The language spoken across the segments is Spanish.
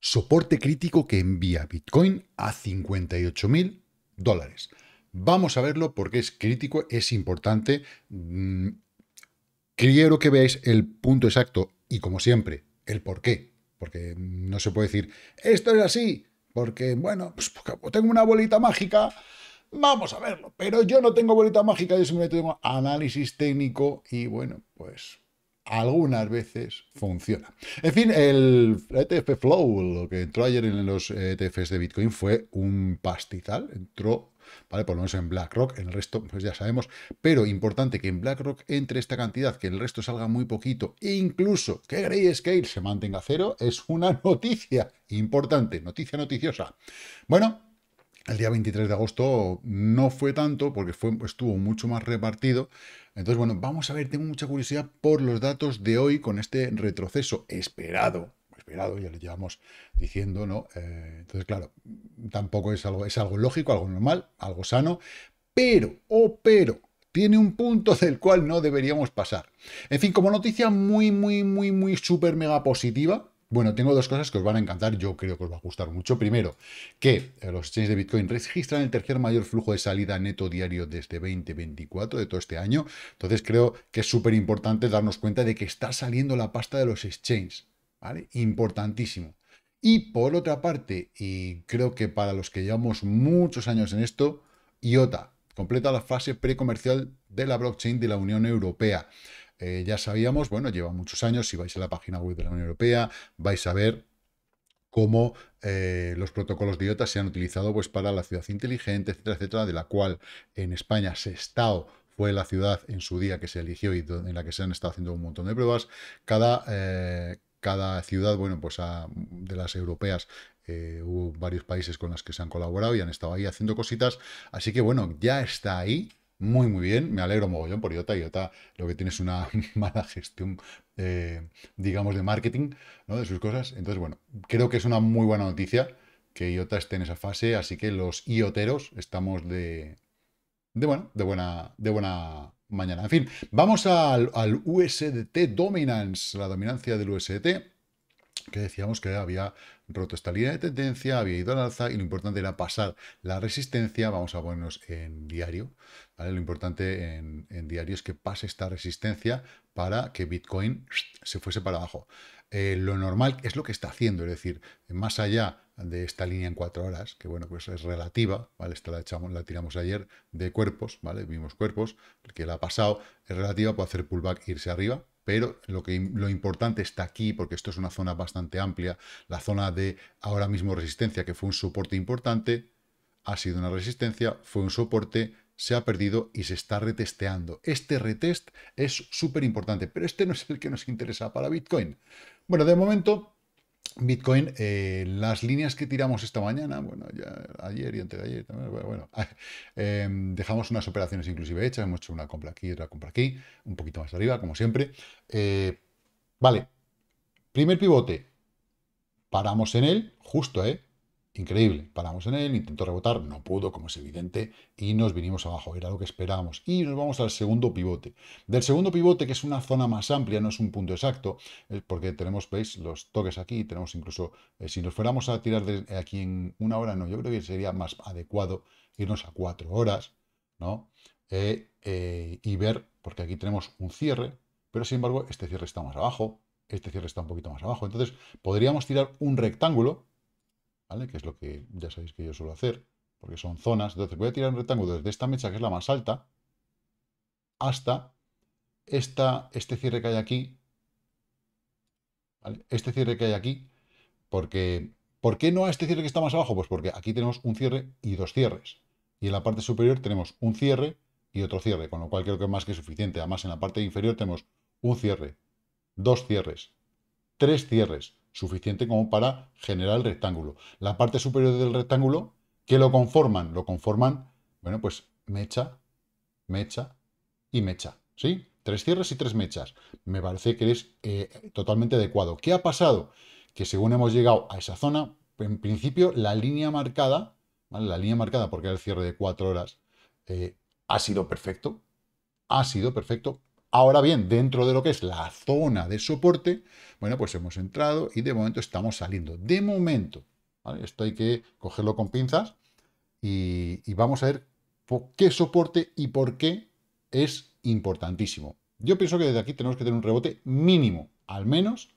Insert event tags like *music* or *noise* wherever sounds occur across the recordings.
soporte crítico que envía Bitcoin a 58.000 dólares. Vamos a verlo porque es crítico, es importante. Mm, quiero que veáis el punto exacto y, como siempre, el por qué. Porque no se puede decir, esto es así, porque, bueno, pues tengo una bolita mágica, vamos a verlo. Pero yo no tengo bolita mágica, yo simplemente tengo análisis técnico y, bueno, pues algunas veces funciona. En fin, el ETF Flow, lo que entró ayer en los ETFs de Bitcoin fue un pastizal, entró ¿vale? Por lo menos en BlackRock, en el resto pues ya sabemos, pero importante que en BlackRock entre esta cantidad, que el resto salga muy poquito, e incluso que scale se mantenga cero, es una *laughs* noticia importante, noticia noticiosa. Bueno, el día 23 de agosto no fue tanto porque estuvo mucho más repartido. Entonces, bueno, vamos a ver, tengo mucha curiosidad por los datos de hoy con este retroceso esperado. Esperado, ya lo llevamos diciendo, ¿no? Eh, entonces, claro, tampoco es algo, es algo lógico, algo normal, algo sano, pero, o oh, pero, tiene un punto del cual no deberíamos pasar. En fin, como noticia muy, muy, muy, muy súper mega positiva, bueno, tengo dos cosas que os van a encantar, yo creo que os va a gustar mucho. Primero, que eh, los exchanges de Bitcoin registran el tercer mayor flujo de salida neto diario desde 2024, de todo este año. Entonces creo que es súper importante darnos cuenta de que está saliendo la pasta de los exchanges, ¿vale? Importantísimo. Y por otra parte, y creo que para los que llevamos muchos años en esto, IOTA completa la fase precomercial de la blockchain de la Unión Europea. Eh, ya sabíamos, bueno, lleva muchos años, si vais a la página web de la Unión Europea, vais a ver cómo eh, los protocolos de IOTA se han utilizado pues, para la ciudad inteligente, etcétera, etcétera, de la cual en España se está fue la ciudad en su día que se eligió y en la que se han estado haciendo un montón de pruebas. Cada, eh, cada ciudad, bueno, pues de las europeas hubo varios países con las que se han colaborado y han estado ahí haciendo cositas. Así que bueno, ya está ahí muy, muy bien. Me alegro mogollón por IOTA. IOTA lo que tiene es una *laughs* mala gestión, eh, digamos, de marketing, ¿no? De sus cosas. Entonces, bueno, creo que es una muy buena noticia que IOTA esté en esa fase. Así que los IOTeros estamos de, de, bueno, de buena, de buena mañana. En fin, vamos al USDT Dominance, la dominancia del USDT que decíamos que había roto esta línea de tendencia, había ido al alza y lo importante era pasar la resistencia, vamos a ponernos en diario, ¿vale? lo importante en, diario es que pase esta resistencia para que Bitcoin se fuese para abajo. Eh, lo normal es lo que está haciendo, es decir, más allá de esta línea en cuatro horas, que bueno, pues es relativa, ¿vale? Esta la, echamos, la tiramos ayer de cuerpos, ¿vale? Vimos cuerpos, el que la ha pasado, es relativa, puede hacer pullback, e irse arriba, pero lo, que, lo importante está aquí, porque esto es una zona bastante amplia, la zona de ahora mismo resistencia, que fue un soporte importante, ha sido una resistencia, fue un soporte, se ha perdido y se está retesteando. Este retest es súper importante, pero este no es el que nos interesa para Bitcoin. Bueno, de momento Bitcoin, eh, las líneas que tiramos esta mañana, bueno, ya ayer y antes de ayer, bueno, *laughs* em, dejamos unas operaciones inclusive hechas, hemos hecho una compra aquí, otra compra aquí, un poquito más arriba, como siempre. Eh, vale, primer pivote, paramos en él, justo, ¿eh? Increíble. Paramos en él, intentó rebotar, no pudo, como es evidente, y nos vinimos abajo. Era lo que esperábamos. Y nos vamos al segundo pivote. Del segundo pivote, que es una zona más amplia, no es un punto exacto, eh, porque tenemos, veis, los toques aquí, tenemos incluso, eh, si nos fuéramos a tirar de aquí en una hora, no, yo creo que sería más adecuado irnos a cuatro horas, ¿no? Eh, y ver, porque aquí tenemos un cierre, pero sin embargo, este cierre está más abajo, este cierre está un poquito más abajo. Entonces, podríamos tirar un rectángulo, que es lo que ya sabéis que yo suelo hacer, porque son zonas. Entonces voy a tirar un rectángulo desde esta mecha, que es la más alta, hasta esta, este cierre que hay aquí, Este cierre que hay aquí, porque... ¿Por qué no a este cierre que está más abajo? Pues porque aquí tenemos un cierre y dos cierres. Y en la parte superior tenemos un cierre y otro cierre, con lo cual creo que es más que suficiente. Además, en la parte inferior tenemos un cierre, dos cierres, tres cierres, suficiente como para generar el rectángulo. La parte superior del rectángulo, ¿qué lo conforman? Lo conforman, bueno, pues mecha, mecha y mecha, ¿sí? Tres cierres y tres mechas. Me parece que es eh, totalmente adecuado. ¿Qué ha pasado? Que según hemos llegado a esa zona, en principio la línea marcada, la línea marcada porque era el cierre de cuatro horas, eh, ha sido perfecto, ha sido perfecto, Ahora bien, dentro de lo que es la zona de soporte, bueno, pues hemos entrado y de momento estamos saliendo. De momento, esto hay que cogerlo con pinzas y, vamos a ver qué soporte y por qué es importantísimo. Yo pienso que desde aquí tenemos que tener un rebote mínimo, al menos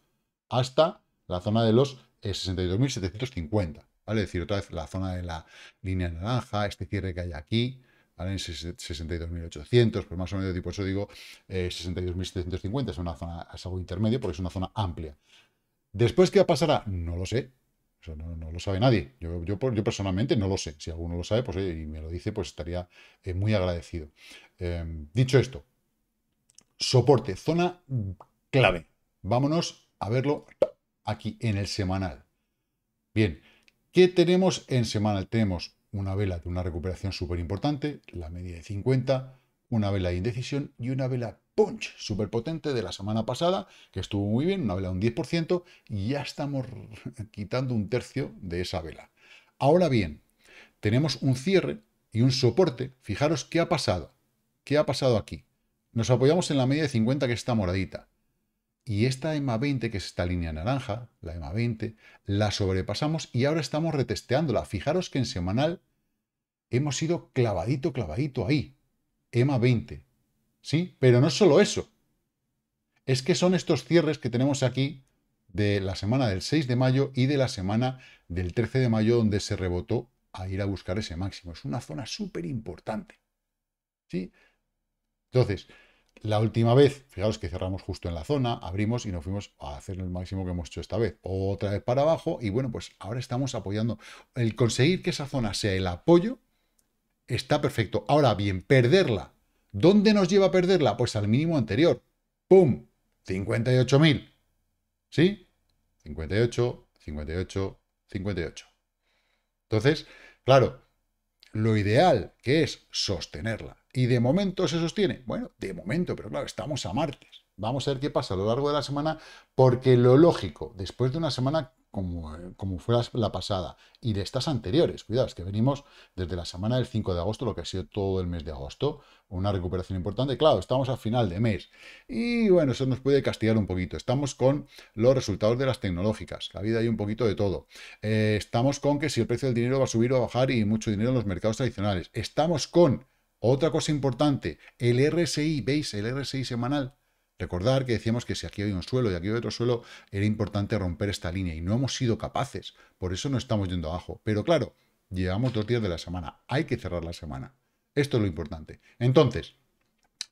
hasta la zona de los 62.750. Eh, ¿vale? Es decir, otra vez la zona de la línea naranja, este cierre que hay aquí, en 62.800, pues más o menos, tipo, eso digo 62.750, eh, es una zona, es algo intermedio porque es una zona amplia. Después, ¿qué pasará? No lo sé. no, lo sabe nadie. Yo, yo, personalmente no lo sé. Si alguno lo sabe pues, y me lo dice, pues estaría eh, muy agradecido. Em, dicho esto, soporte, zona clave. Vámonos a verlo aquí en el semanal. Bien, ¿qué tenemos en semanal? Tenemos una vela de una recuperación súper importante, la media de 50, una vela de indecisión y una vela punch súper potente de la semana pasada, que estuvo muy bien, una vela de un 10%, y ya estamos *laughs* quitando un tercio de esa vela. Ahora bien, tenemos un cierre y un soporte. Fijaros qué ha pasado. ¿Qué ha pasado aquí? Nos apoyamos en la media de 50 que está moradita. Y esta EMA 20, que es esta línea naranja, la EMA 20, la sobrepasamos y ahora estamos retesteándola. Fijaros que en semanal hemos ido clavadito, clavadito ahí. EMA 20. ¿Sí? Pero no es solo eso. Es que son estos cierres que tenemos aquí de la semana del 6 de mayo y de la semana del 13 de mayo donde se rebotó a ir a buscar ese máximo. Es una zona súper importante. ¿Sí? Entonces, la última vez, fijaros que cerramos justo en la zona, abrimos y nos fuimos a hacer el máximo que hemos hecho esta vez. Otra vez para abajo y bueno, pues ahora estamos apoyando. El conseguir que esa zona sea el apoyo está perfecto. Ahora bien, perderla. ¿Dónde nos lleva a perderla? Pues al mínimo anterior. ¡Pum! 58.000. ¿Sí? 58, 58, 58. Entonces, claro, lo ideal que es sostenerla y de momento se sostiene. Bueno, de momento, pero claro, estamos a martes. Vamos a ver qué pasa a lo largo de la semana, porque lo lógico, después de una semana como, eh, como fue la pasada y de estas anteriores, cuidado, que venimos desde la semana del 5 de agosto, lo que ha sido todo el mes de agosto, una recuperación importante. Claro, estamos a final de mes y bueno, eso nos puede castigar un poquito. Estamos con los resultados de las tecnológicas, la vida hay un poquito de todo. Eh, estamos con que si el precio del dinero va a subir o a bajar y mucho dinero en los mercados tradicionales. Estamos con otra cosa importante, el RSI, ¿veis? El RSI semanal. Recordar que decíamos que si aquí hay un suelo y aquí hay otro suelo, era importante romper esta línea y no hemos sido capaces. Por eso no estamos yendo abajo. Pero claro, llevamos dos días de la semana. Hay que cerrar la semana. Esto es lo importante. Entonces,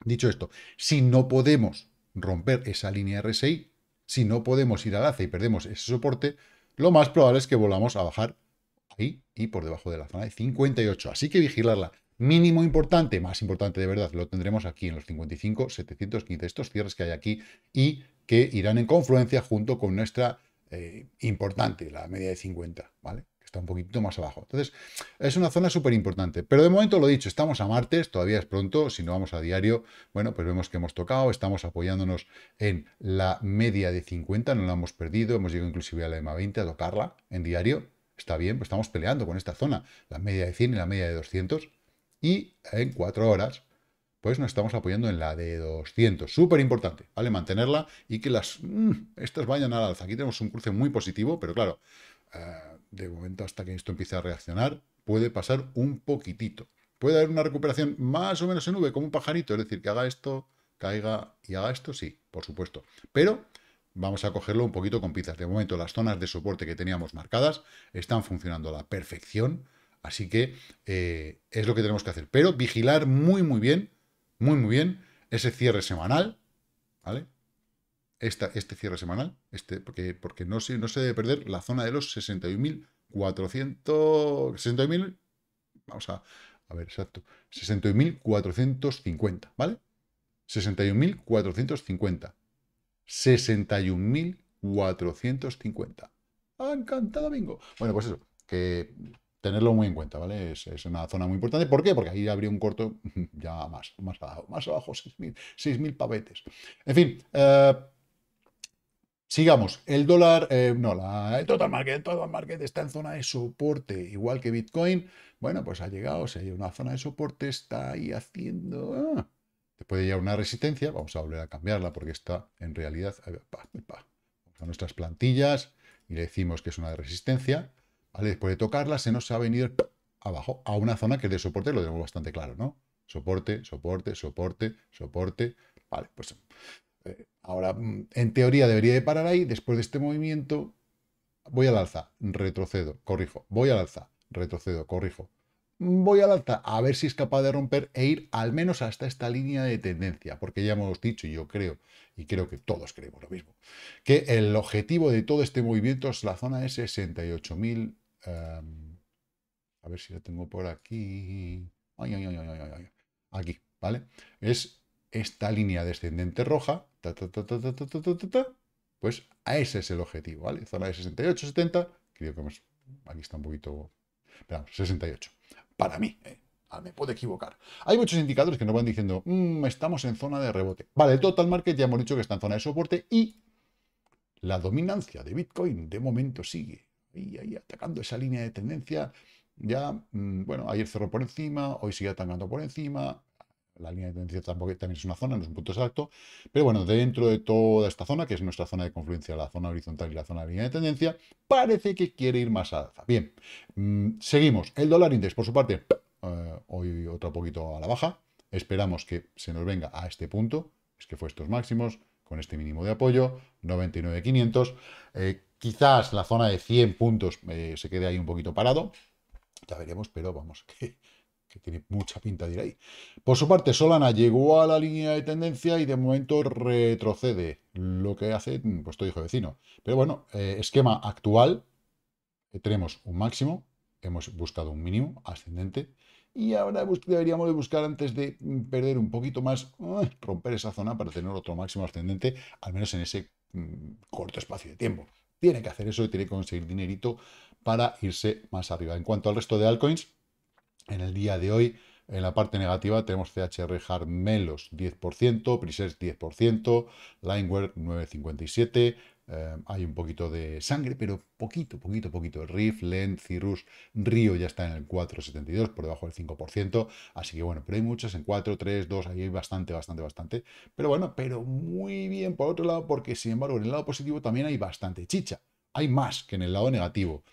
dicho esto, si no podemos romper esa línea RSI, si no podemos ir al alza e y perdemos ese soporte, lo más probable es que volvamos a bajar ahí y por debajo de la zona de 58. Así que vigilarla mínimo importante, más importante de verdad, lo tendremos aquí en los 55, 715, estos cierres que hay aquí y que irán en confluencia junto con nuestra eh, importante, la media de 50, ¿vale? Que está un poquito más abajo. Entonces, es una zona súper importante. Pero de momento, lo dicho, estamos a martes, todavía es pronto, si no vamos a diario, bueno, pues vemos que hemos tocado, estamos apoyándonos en la media de 50, no la hemos perdido, hemos llegado inclusive a la EMA 20 a tocarla en diario, está bien, pues estamos peleando con esta zona, la media de 100 y la media de 200, y en cuatro horas pues nos estamos apoyando en la de 200. Súper importante, ¿vale? Mantenerla y que las... Mm, estas vayan al alza. Aquí tenemos un cruce muy positivo, pero claro, eh, de momento hasta que esto empiece a reaccionar, puede pasar un poquitito. Puede haber una recuperación más o menos en V, como un pajarito, es decir, que haga esto, caiga y haga esto, sí, por supuesto. Pero vamos a cogerlo un poquito con pizzas. De momento, las zonas de soporte que teníamos marcadas están funcionando a la perfección. Así que eh, es lo que tenemos que hacer. Pero vigilar muy, muy bien, muy, muy bien, ese cierre semanal, ¿vale? este cierre semanal, este, porque, porque no, se, no debe perder la zona de los 61.400... 61.000... Vamos a, a ver, exacto. 61.450, ¿vale? 61.450. 61.450. ¡Ha encantado, bingo! Bueno, pues eso, que tenerlo muy en cuenta, ¿vale? Es, una zona muy importante. ¿Por qué? Porque ahí habría un corto *laughs* ya más, más abajo, más abajo 6.000 pavetes. En fin, eh, sigamos. El dólar, eh, no, la, el total market, el total market está en zona de soporte, igual que Bitcoin. Bueno, pues ha llegado, o sea, hay una zona de soporte, está ahí haciendo... Ah, después de llegar una resistencia, vamos a volver a cambiarla porque está en realidad... Pa, pa, a nuestras plantillas y le decimos que es una de resistencia Después de tocarla, se nos ha venido abajo a una zona que es de soporte lo tenemos bastante claro, ¿no? Soporte, soporte, soporte, soporte. Vale, pues eh, ahora mm, en teoría debería de parar ahí. Después de este movimiento, voy al alza, retrocedo, corrijo. Voy al alza, retrocedo, corrijo. Voy al alza a ver si es capaz de romper e ir al menos hasta esta línea de tendencia, porque ya hemos dicho, yo creo, y creo que todos creemos lo mismo, que el objetivo de todo este movimiento es la zona de 68.000... Em, a ver si la tengo por aquí... aquí, ¿vale? Es esta línea descendente roja, pues a ese es el objetivo, ¿vale? Zona de 68, 70, creo que aquí está un poquito, 68, para mí, ¿eh? Ah, me puedo equivocar. Hay muchos indicadores que nos van diciendo, mm, estamos en zona de rebote. Vale, el total market ya hemos dicho que está en zona de soporte y la dominancia de Bitcoin de momento sigue. Y ahí atacando esa línea de tendencia, ya, mm, bueno, ayer cerró por encima, hoy sigue atacando por encima, la línea de tendencia tampoco, también es una zona, no es un punto exacto, pero bueno, dentro de toda esta zona, que es nuestra zona de confluencia, la zona horizontal y la zona de línea de tendencia, parece que quiere ir más alza. Bien, mm, seguimos. El dólar index, por su parte, eh, hoy otro poquito a la baja. Esperamos que se nos venga a este punto, es que fue estos máximos, con este mínimo de apoyo, 99.500. Eh, quizás la zona de 100 puntos eh, se quede ahí un poquito parado, ya veremos, pero vamos, *laughs* que, tiene mucha pinta de ir ahí. Por su parte, Solana llegó a la línea de tendencia y de momento retrocede, lo que hace, pues todo hijo vecino. Pero bueno, eh, esquema actual, tenemos un máximo, hemos buscado un mínimo ascendente, y ahora deberíamos de buscar antes de perder un poquito más, eh, romper esa zona para tener otro máximo ascendente, al menos en ese mm, corto espacio de tiempo. Tiene que hacer eso y tiene que conseguir dinerito para irse más arriba. En cuanto al resto de altcoins, en el día de hoy, en la parte negativa tenemos CHR Hard Melos 10%, Prises 10%, Lineware 9,57%, Em, hay un poquito de sangre, pero poquito, poquito, poquito. riff LEN, Cirrus, Río ya está en el 4,72, por debajo del 5%. Así que bueno, pero hay muchas en 4, 3, 2, ahí hay bastante, bastante, bastante. Pero bueno, pero muy bien por otro lado, porque sin embargo en el lado positivo también hay bastante chicha. Hay más que en el lado negativo.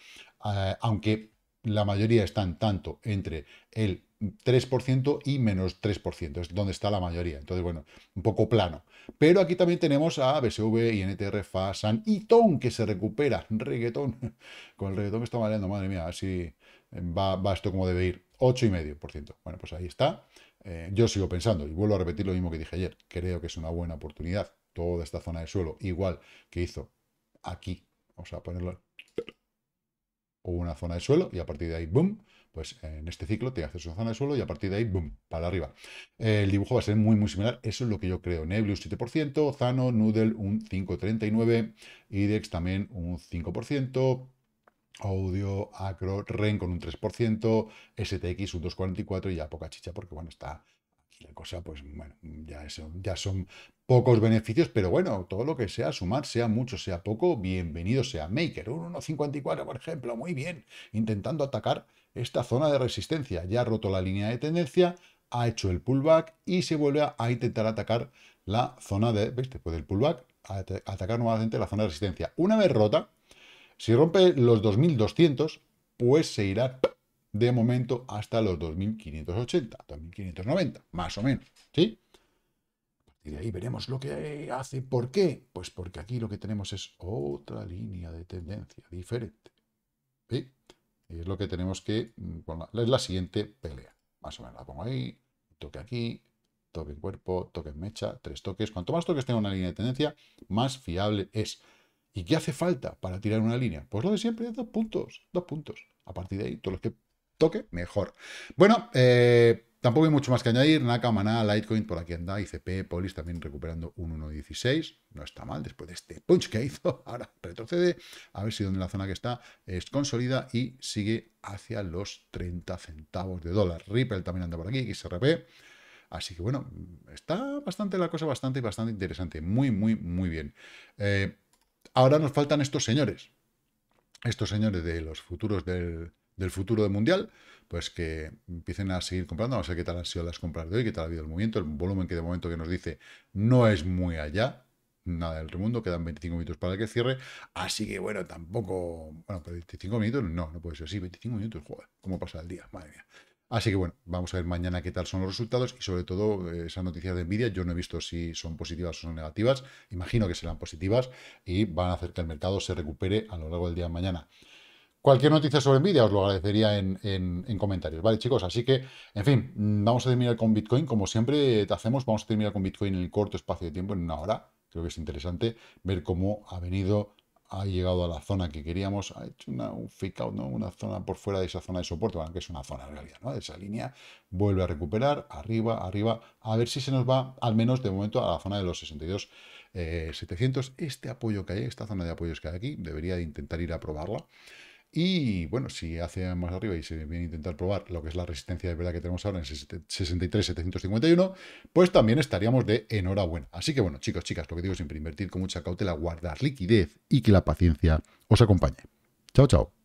Eh, aunque la mayoría están tanto entre el 3% y menos 3%, es donde está la mayoría. Entonces, bueno, un poco plano. Pero aquí también tenemos a BSV, INTR, Fasan y Ton, que se recupera. Reggaetón. *laughs* Con el reggaetón me está mareando, madre mía, así eh, va, va esto como debe ir. 8,5%. Bueno, pues ahí está. Eh, yo sigo pensando, y vuelvo a repetir lo mismo que dije ayer, creo que es una buena oportunidad. Toda esta zona de suelo, igual que hizo aquí. Vamos a ponerlo. Hubo una zona de suelo y a partir de ahí, boom, pues en este ciclo te haces una zona de suelo y a partir de ahí, boom, para arriba. el dibujo va a ser muy, muy similar. Eso es lo que yo creo. Neblius 7%, Zano, Noodle un 5,39%, IDEX también un 5%. Audio, Acro, REN con un 3%, STX un 2,44% y ya poca chicha porque bueno, está la cosa, pues bueno, ya, eso ya son pocos beneficios, pero bueno, todo lo que sea sumar, sea mucho, sea poco, bienvenido sea. Maker, un 1.54, por ejemplo, muy bien, intentando atacar esta zona de resistencia. Ya ha roto la línea de tendencia, ha hecho el pullback y se vuelve a intentar atacar la zona de, ¿veis? Después del pullback, atacar nuevamente la zona de resistencia. Una vez rota, si rompe los 2200, pues se irá de momento hasta los 2580, 2590, más o menos, ¿sí? Y de ahí veremos lo que hace. ¿Por qué? Pues porque aquí lo que tenemos es otra línea de tendencia diferente. ¿Sí? Y es lo que tenemos que... Mm, es la siguiente pelea. Más o menos la pongo ahí, toque aquí, toque en cuerpo, toque en mecha, tres toques. Cuanto más toques tenga una línea de tendencia, más fiable es. ¿Y qué hace falta para tirar una línea? Pues lo de siempre, dos puntos, dos puntos. A partir de ahí, todo lo que toque, mejor. Bueno, eh, Tampoco hay mucho más que añadir. Naka, Maná, Litecoin, por aquí anda. ICP, Polis también recuperando un 1.16. No está mal después de este punch que hizo. *laughs* Ahora retrocede. A ver si donde la zona que está es consolida y sigue hacia los 30 centavos de dólar. Ripple también anda por aquí, XRP. Así que bueno, está bastante la cosa, bastante, bastante interesante. Muy, muy, muy bien. Eh, ahora nos faltan estos señores. Estos señores de los futuros del, del futuro del mundial, pues que empiecen a seguir comprando. Vamos a qué tal han sido las compras de hoy, qué tal ha habido el movimiento, el volumen que de momento que nos dice no es muy allá, nada del mundo, quedan 25 minutos para que cierre, así que bueno, tampoco, bueno, 25 minutos no, no puede ser así, 25 minutos, cómo pasa el día, madre mía. Así que bueno, vamos a ver mañana qué tal son los resultados y sobre todo eh, esas noticias de Nvidia. Yo no he visto si son positivas o son negativas. Imagino que serán positivas y van a hacer que el mercado se recupere a lo largo del día de mañana. Cualquier noticia sobre Nvidia os lo agradecería en, comentarios, ¿vale, chicos? Así que, en fin, mm, vamos a terminar con Bitcoin. Como siempre hacemos, vamos a terminar con Bitcoin en el corto espacio de tiempo, en una hora. Creo que es interesante ver cómo ha venido, ha llegado a la zona que queríamos. Ha hecho una, un fake out, Una zona por fuera de esa zona de soporte, aunque que es una zona en realidad, ¿no? De Esa línea vuelve a recuperar, arriba, arriba, a ver si se nos va, al menos de momento, a la zona de los 62 700. Eh, este apoyo que hay, esta zona de apoyos que hay aquí, debería de intentar ir a probarla. Y bueno, si hace más arriba y se viene a intentar probar lo que es la resistencia de verdad que tenemos ahora en 63,751, pues también estaríamos de enhorabuena. Así que bueno, chicos, chicas, lo que digo siempre, invertir con mucha cautela, guardar liquidez y que la paciencia os acompañe. Chao, chao.